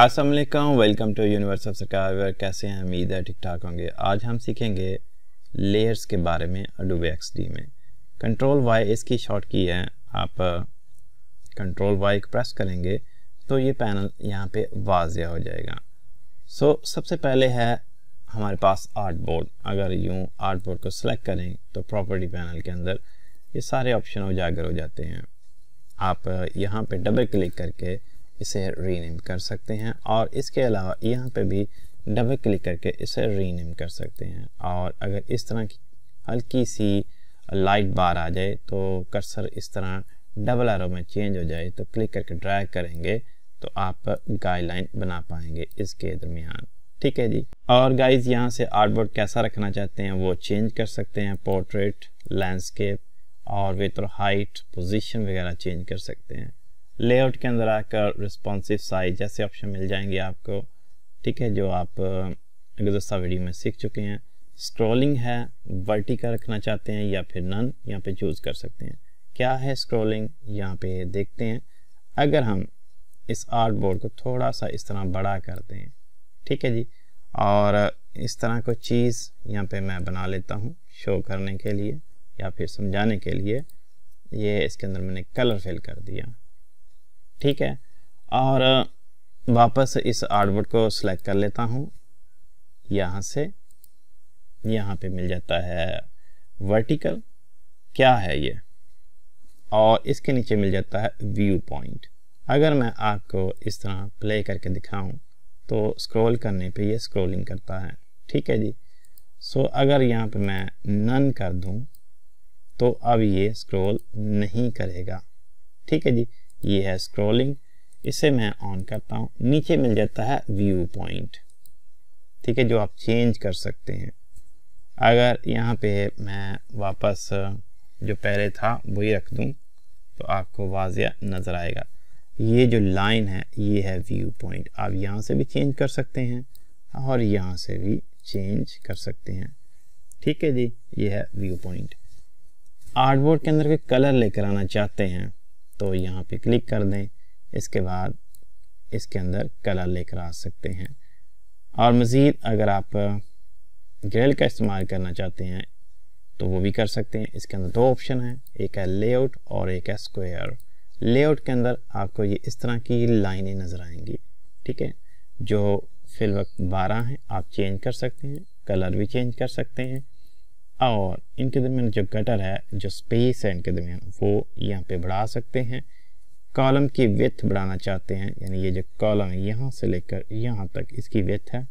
अस्सलाम welcome to universe of सरकार कैसे हैं उम्मीद है ठीक ठाक होंगे आज हम सीखेंगे लेयर्स के बारे में अडोबे एक्स में कंट्रोल वाई इसकी शॉर्ट की है आप कंट्रोल वाई प्रेस करेंगे तो ये पैनल यहाँ पे वाजिया हो जाएगा सो so, सबसे पहले है हमारे पास आर्ट बोर्ड अगर यूँ आर्ट बोर्ड को सिलेक्ट करें तो प्रॉपर्टी पैनल के अंदर ये सारे ऑप्शन उजागर हो जाते हैं आप यहाँ पर डबल क्लिक करके इसे रीनेम कर सकते हैं और इसके अलावा यहाँ पे भी डबल क्लिक करके इसे रीनेम कर सकते हैं और अगर इस तरह की हल्की सी लाइट बार आ जाए तो कर्सर इस तरह डबल आरो में चेंज हो जाए तो क्लिक करके ड्रैग करेंगे तो आप गाइडलाइन बना पाएंगे इसके दरमियान ठीक है जी और गाइज यहाँ से आर्टबोर्ड कैसा रखना चाहते हैं वो चेंज कर सकते हैं पोर्ट्रेट लैंडस्केप और विथ हाइट पोजीशन वगैरह चेंज कर सकते हैं लेआउट के अंदर आकर रिस्पॉन्सिव साइज जैसे ऑप्शन मिल जाएंगे आपको ठीक है जो आप गुजस्ता वीडियो में सीख चुके हैं स्क्रॉलिंग है वर्टिकल रखना चाहते हैं या फिर नन यहाँ पे चूज़ कर सकते हैं क्या है स्क्रॉलिंग यहाँ पे देखते हैं अगर हम इस आर्ट बोर्ड को थोड़ा सा इस तरह बड़ा करते हैं ठीक है जी और इस तरह को चीज़ यहाँ पे मैं बना लेता हूँ शो करने के लिए या फिर समझाने के लिए ये इसके अंदर मैंने कलर फिल कर दिया ठीक है और वापस इस आर्टवर्ड को सिलेक्ट कर लेता हूँ यहाँ से यहाँ पे मिल जाता है वर्टिकल क्या है ये और इसके नीचे मिल जाता है व्यू पॉइंट अगर मैं आपको इस तरह प्ले करके दिखाऊं तो स्क्रॉल करने पे ये स्क्रॉलिंग करता है ठीक है जी सो अगर यहाँ पे मैं नन कर दूं तो अब ये स्क्रॉल नहीं करेगा ठीक है जी ये है स्क्रॉलिंग इसे मैं ऑन करता हूँ नीचे मिल जाता है व्यू पॉइंट ठीक है जो आप चेंज कर सकते हैं अगर यहाँ पे मैं वापस जो पहले था वही रख दूँ तो आपको वाजिया नज़र आएगा ये जो लाइन है ये है व्यू पॉइंट आप यहाँ से भी चेंज कर सकते हैं और यहाँ से भी चेंज कर सकते हैं ठीक है जी ये है व्यू पॉइंट आर्टबोर्ड के अंदर कोई कलर लेकर आना चाहते हैं तो यहाँ पे क्लिक कर दें इसके बाद इसके अंदर कलर लेकर आ सकते हैं और मज़ीद अगर आप ग्रेल का इस्तेमाल करना चाहते हैं तो वो भी कर सकते हैं इसके अंदर दो ऑप्शन हैं एक है लेआउट और एक है स्क्वायर लेआउट के अंदर आपको ये इस तरह की लाइनें नज़र आएंगी ठीक है जो फिल वक्त बारह हैं आप चेंज कर सकते हैं कलर भी चेंज कर सकते हैं और इनके दरमियान जो गटर है जो स्पेस है इनके दरमियान वो यहाँ पे बढ़ा सकते हैं कॉलम की विथ बढ़ाना चाहते हैं यानी ये जो कॉलम है यहाँ से लेकर यहाँ तक इसकी विथ है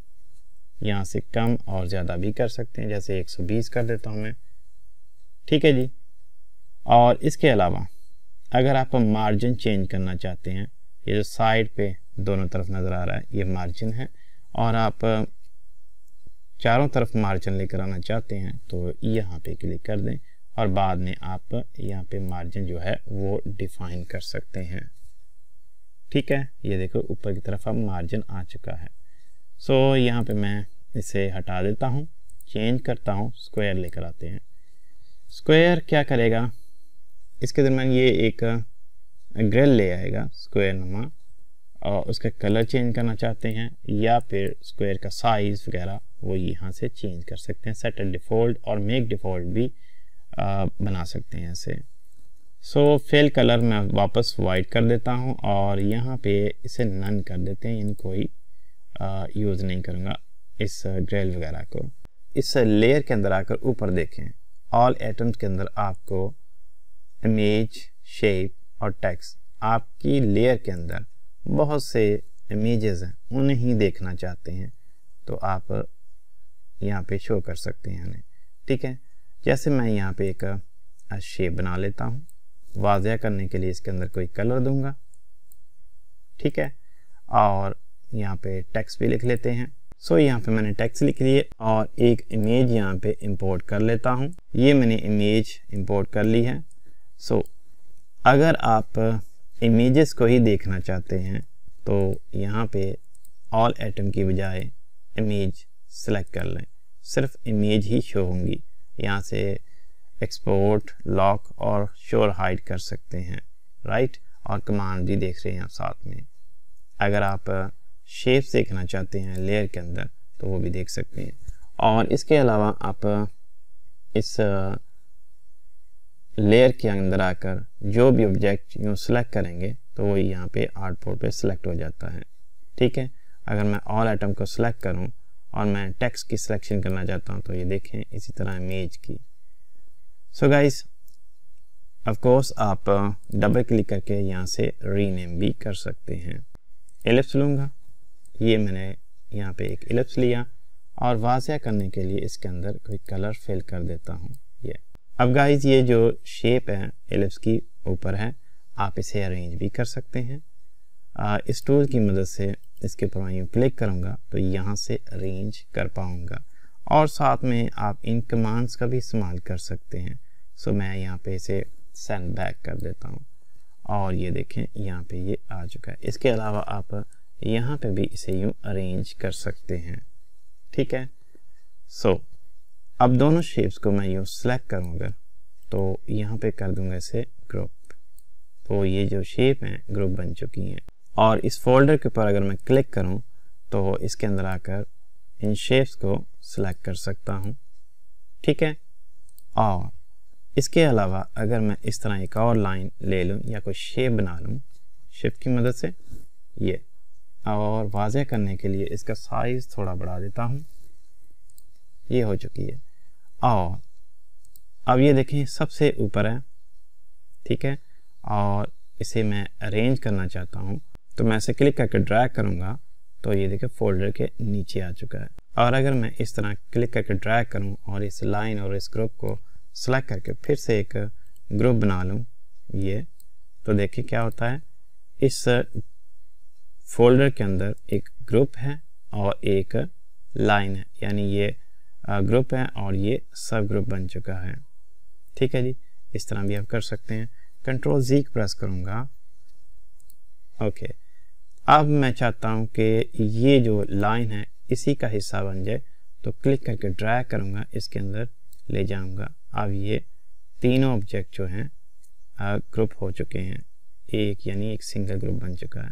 यहाँ से कम और ज़्यादा भी कर सकते हैं जैसे 120 कर देता हूँ मैं ठीक है जी और इसके अलावा अगर आप मार्जिन चेंज करना चाहते हैं ये जो साइड पर दोनों तरफ नज़र आ रहा है ये मार्जिन है और आप चारों तरफ मार्जिन लेकर आना चाहते हैं तो यहाँ पे क्लिक कर दें और बाद में आप यहाँ पे मार्जिन जो है वो डिफाइन कर सकते हैं ठीक है ये देखो ऊपर की तरफ अब मार्जिन आ चुका है सो so, यहाँ पे मैं इसे हटा देता हूँ चेंज करता हूँ स्क्वायर लेकर आते हैं स्क्वायर क्या करेगा इसके दरमियान ये एक ग्रिल ले आएगा स्क्वायर नमा और उसका कलर चेंज करना चाहते हैं या फिर स्क्वायर का साइज़ वगैरह वो यहाँ से चेंज कर सकते हैं सेट डिफ़ॉल्ट और मेक डिफ़ॉल्ट भी आ, बना सकते हैं इसे सो फेल कलर मैं वापस वाइट कर देता हूँ और यहाँ पे इसे नन कर देते हैं यानी कोई यूज़ नहीं करूँगा इस ग्रेल वगैरह को इस लेयर के अंदर आकर ऊपर देखें ऑल एटम्स के अंदर आपको इमेज शेप और टैक्स आपकी लेयर के अंदर बहुत से इमेजेस हैं उन्हें ही देखना चाहते हैं तो आप यहाँ पे शो कर सकते हैं हमें ठीक है जैसे मैं यहाँ पे एक शेप बना लेता हूँ वाजिया करने के लिए इसके अंदर कोई कलर दूंगा ठीक है और यहाँ पे टैक्स भी लिख लेते हैं सो so, यहाँ पे मैंने टेक्स लिख लिए और एक इमेज यहाँ पे इंपोर्ट कर लेता हूँ ये मैंने इमेज इंपोर्ट कर ली है सो so, अगर आप इमेजेस को ही देखना चाहते हैं तो यहाँ पे ऑल एटम की बजाय इमेज सेलेक्ट कर लें सिर्फ इमेज ही शो होंगी यहाँ से एक्सपोर्ट लॉक और शोर हाइड कर सकते हैं राइट और कमांड भी देख रहे हैं आप साथ में अगर आप शेप देखना चाहते हैं लेयर के अंदर तो वो भी देख सकते हैं और इसके अलावा आप इस लेयर के अंदर आकर जो भी ऑब्जेक्ट यूँ सेलेक्ट करेंगे तो वो यहाँ पे आर्ट पोर्ट पे सेलेक्ट हो जाता है ठीक है अगर मैं ऑल आइटम को सिलेक्ट करूँ और मैं टेक्स की सिलेक्शन करना चाहता हूँ तो ये देखें इसी तरह इमेज की सो गाइस ऑफ कोर्स आप डबल क्लिक करके यहाँ से रीनेम भी कर सकते हैं एलिप्स लूँगा ये मैंने यहाँ पे एक एलिप्स लिया और वाजिया करने के लिए इसके अंदर कोई कलर फिल कर देता हूँ ये अब गाइज ये जो शेप है एलिप्स की ऊपर है आप इसे अरेंज भी कर सकते हैं आ, इस टूल की मदद से इसके ऊपर मैं यूँ क्लिक करूँगा तो यहाँ से अरेंज कर पाऊँगा और साथ में आप इन कमांड्स का भी इस्तेमाल कर सकते हैं सो मैं यहाँ पे इसे सेंड बैक कर देता हूँ और ये देखें यहाँ पे ये आ चुका है इसके अलावा आप यहाँ पे भी इसे यूँ अरेंज कर सकते हैं ठीक है सो so, अब दोनों शेप्स को मैं यूँ सेलेक्ट करूँ अगर तो यहाँ पे कर दूँगा इसे ग्रुप तो ये जो शेप हैं ग्रुप बन चुकी हैं और इस फोल्डर के ऊपर अगर मैं क्लिक करूं तो इसके अंदर आकर इन शेप्स को सिलेक्ट कर सकता हूं ठीक है और इसके अलावा अगर मैं इस तरह एक और लाइन ले लूं या कोई शेप बना लूं शेप की मदद से ये और वाजह करने के लिए इसका साइज़ थोड़ा बढ़ा देता हूँ ये हो चुकी है और अब ये देखें सबसे ऊपर है ठीक है और इसे मैं अरेंज करना चाहता हूँ तो मैं इसे क्लिक करके ड्रैग करूँगा तो ये देखिए फोल्डर के नीचे आ चुका है और अगर मैं इस तरह क्लिक करके ड्रैग करूँ और इस लाइन और इस ग्रुप को सेलेक्ट करके फिर से एक ग्रुप बना लूँ ये तो देखिए क्या होता है इस फोल्डर के अंदर एक ग्रुप है और एक लाइन है यानी ये ग्रुप है और ये सब ग्रुप बन चुका है ठीक है जी इस तरह भी आप कर सकते हैं कंट्रोल जी प्रेस करूँगा ओके okay. अब मैं चाहता हूँ कि ये जो लाइन है इसी का हिस्सा बन जाए तो क्लिक करके ड्रैग करूँगा इसके अंदर ले जाऊँगा अब ये तीनों ऑब्जेक्ट जो हैं ग्रुप हो चुके हैं एक यानी एक सिंगल ग्रुप बन चुका है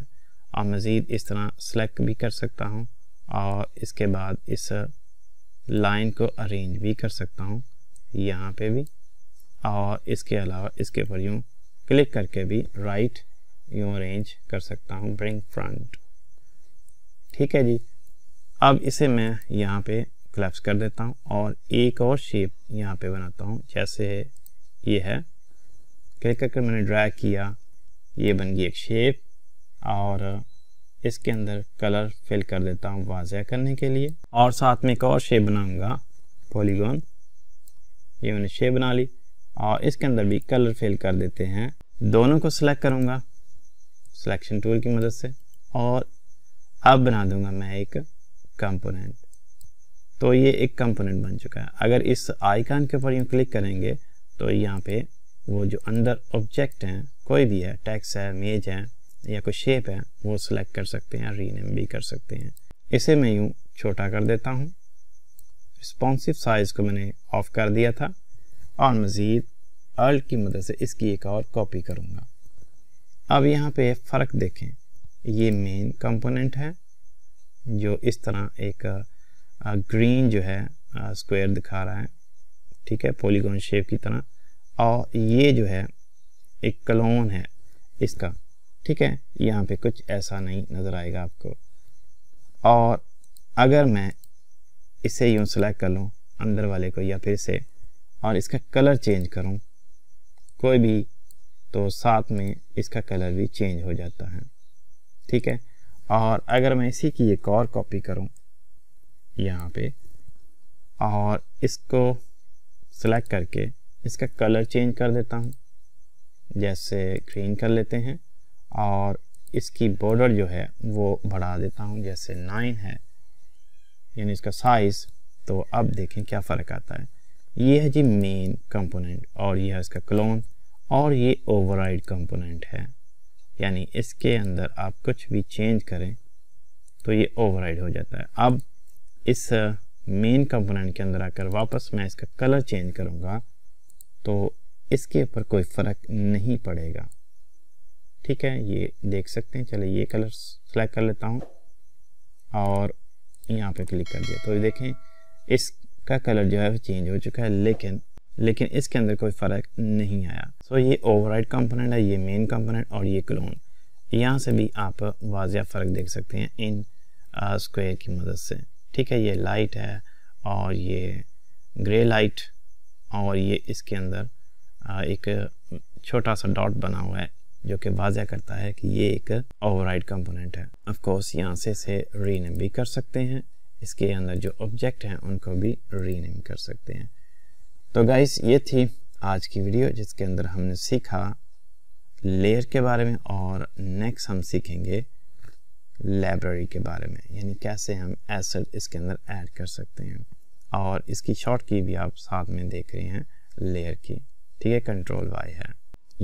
और मज़ीद इस तरह सेलेक्ट भी कर सकता हूँ और इसके बाद इस लाइन को अरेंज भी कर सकता हूँ यहाँ पे भी और इसके अलावा इसके ऊपर यूँ क्लिक करके भी राइट यूँ अरेंज कर सकता हूँ ब्रिंग फ्रंट ठीक है जी अब इसे मैं यहाँ पे क्लब्स कर देता हूँ और एक और शेप यहाँ पे बनाता हूँ जैसे ये है क्लिक करके मैंने ड्रैग किया ये बन गई एक शेप और इसके अंदर कलर फिल कर देता हूँ वाजिया करने के लिए और साथ में एक और शेप बनाऊँगा पॉलीगॉन ये मैंने शेप बना ली और इसके अंदर भी कलर फिल कर देते हैं दोनों को सिलेक्ट करूँगा सिलेक्शन टूल की मदद से और अब बना दूंगा मैं एक कंपोनेंट तो ये एक कंपोनेंट बन चुका है अगर इस आइकान के ऊपर यूँ क्लिक करेंगे तो यहाँ पे वो जो अंदर ऑब्जेक्ट हैं कोई भी है टैक्स है मेज है या कोई शेप है वो सिलेक्ट कर सकते हैं रीनेम भी कर सकते हैं इसे मैं यूँ छोटा कर देता हूँ रिस्पॉन्सिव साइज़ को मैंने ऑफ़ कर दिया था और मज़ीद अर्ल की मदद से इसकी एक और कॉपी करूँगा अब यहाँ पे फ़र्क देखें ये मेन कंपोनेंट है जो इस तरह एक ग्रीन जो है स्क्वायर दिखा रहा है ठीक है पॉलीगोन शेप की तरह और ये जो है एक कलोन है इसका ठीक है यहाँ पे कुछ ऐसा नहीं नज़र आएगा आपको और अगर मैं इसे यूँ सेलेक्ट कर लूँ अंदर वाले को या फिर से और इसका कलर चेंज करूँ कोई भी तो साथ में इसका कलर भी चेंज हो जाता है ठीक है और अगर मैं इसी की एक और कॉपी करूं यहाँ पे और इसको सेलेक्ट करके इसका कलर चेंज कर देता हूँ जैसे ग्रीन कर लेते हैं और इसकी बॉर्डर जो है वो बढ़ा देता हूँ जैसे नाइन है यानी इसका साइज़ तो अब देखें क्या फ़र्क आता है ये है जी मेन कंपोनेंट और ये है इसका क्लोन और ये ओवरराइड कंपोनेंट है यानी इसके अंदर आप कुछ भी चेंज करें तो ये ओवरराइड हो जाता है अब इस मेन कंपोनेंट के अंदर आकर वापस मैं इसका कलर चेंज करूँगा तो इसके ऊपर कोई फ़र्क नहीं पड़ेगा ठीक है ये देख सकते हैं चलिए ये कलर सेलेक्ट कर लेता हूँ और यहाँ पे क्लिक कर दिया तो ये देखें इसका कलर जो है चेंज हो चुका है लेकिन लेकिन इसके अंदर कोई फ़र्क नहीं आया सो ये ओवरराइड कंपोनेंट है ये मेन कंपोनेंट और ये क्लोन यहाँ से भी आप वाजिया फ़र्क देख सकते हैं इन स्क्वायर की मदद से ठीक है ये लाइट है और ये ग्रे लाइट और ये इसके अंदर आ, एक छोटा सा डॉट बना हुआ है जो कि वाजह करता है कि ये एक ओवरराइड कंपोनेंट है ऑफ कोर्स यहाँ से इसे रीनेम भी कर सकते हैं इसके अंदर जो ऑब्जेक्ट हैं उनको भी रीनेम कर सकते हैं तो गाइस ये थी आज की वीडियो जिसके अंदर हमने सीखा लेयर के बारे में और नेक्स्ट हम सीखेंगे लाइब्रेरी के बारे में यानी कैसे हम एसेट इसके अंदर ऐड कर सकते हैं और इसकी शॉर्ट की भी आप साथ में देख रहे हैं लेयर की ठीक है कंट्रोल वाई है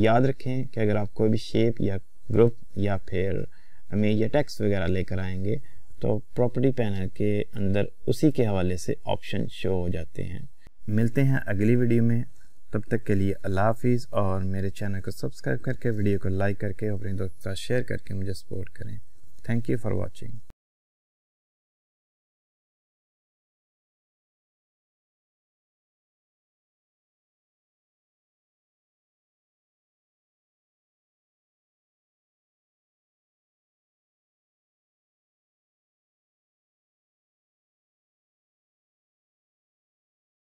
याद रखें कि अगर आप कोई भी शेप या ग्रुप या फिर हमें या टेक्स वगैरह लेकर आएंगे तो प्रॉपर्टी पैनल के अंदर उसी के हवाले से ऑप्शन शो हो जाते हैं मिलते हैं अगली वीडियो में तब तक के लिए अल्लाह हाफिज़ और मेरे चैनल को सब्सक्राइब करके वीडियो को लाइक करके अपने दोस्तों के साथ शेयर करके मुझे सपोर्ट करें थैंक यू फॉर वॉचिंग